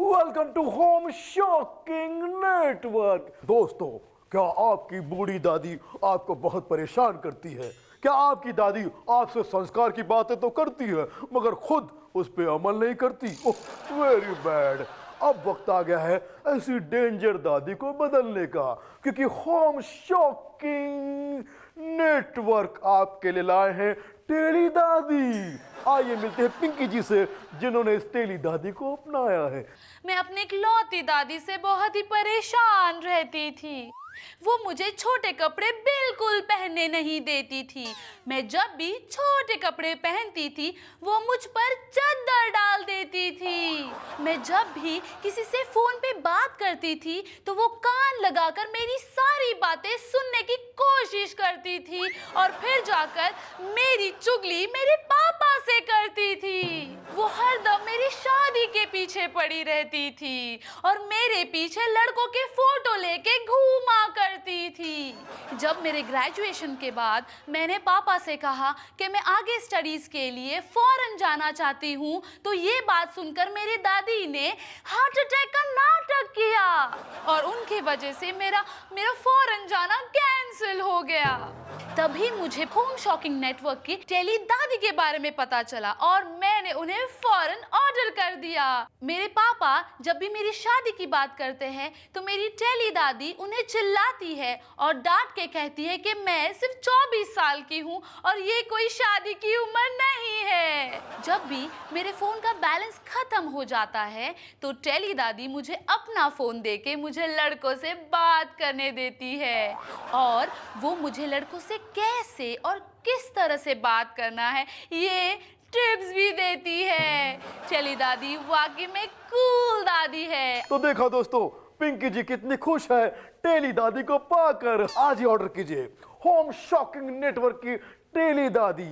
welcome to home shopping network दोस्तों क्या आपकी बूढ़ी दादी आपको बहुत परेशान करती है क्या आपकी दादी आपसे संस्कार की बातें तो करती है मगर खुद उस पर अमल नहीं करती ओह वेरी बैड अब वक्त आ गया है ऐसी डेंजर दादी को बदलने का क्योंकि होम शॉकिंग नेटवर्क आपके लिए लाए हैं टेली दादी आइए मिलते हैं पिंकी जी से जिन्होंने इस टेली दादी को अपनाया है मैं अपने इकलौती दादी से बहुत ही परेशान रहती थी वो मुझे छोटे कपड़े बिल्कुल पहनने नहीं देती थी मैं जब भी छोटे कपड़े पहनती थी वो मुझ पर चादर डाल देती थी मैं जब भी किसी से फोन पे बात करती थी तो वो कान लगाकर मेरी सारी बातें सुनने की कोशिश करती करती थी और फिर जाकर मेरी चुगली मेरे पापा से करती थी वो हर दम मेरी शादी के पीछे पड़ी रहती थी और मेरे पीछे लड़कों के फोटो लेके घूमा करती थी जब मेरे ग्रेजुएशन के बाद मैंने पापा से कहा कि मैं आगे स्टडीज के लिए फॉरन जाना चाहती हूँ तो ये बात सुनकर मेरी दादी ने हार्ट अटैक का नाम किया और उनकी वजह से मेरा मेरा फॉरन जाना कैंसिल हो गया तभी मुझे होम शॉकिंग नेटवर्क की टेली दादी के बारे में पता चला और मैंने उन्हें फॉरन ऑर्डर कर दिया मेरे पापा जब भी मेरी शादी की बात करते हैं तो मेरी टेली दादी उन्हें चिल्लाती है और डांट के कहती है कि मैं सिर्फ 24 साल की हूँ और ये कोई शादी की उम्र जब भी मेरे फ़ोन का बैलेंस ख़त्म हो जाता है तो टेली दादी मुझे अपना फ़ोन दे के मुझे लड़कों से बात करने देती है और वो मुझे लड़कों से कैसे और किस तरह से बात करना है ये टिप्स भी देती है चली दादी वाकई में कूल दादी है तो देखो दोस्तों पिंकी जी कितनी खुश है टेली दादी को पाकर आज ही ऑर्डर कीजिए होम शॉकिंग नेटवर्क की टेली दादी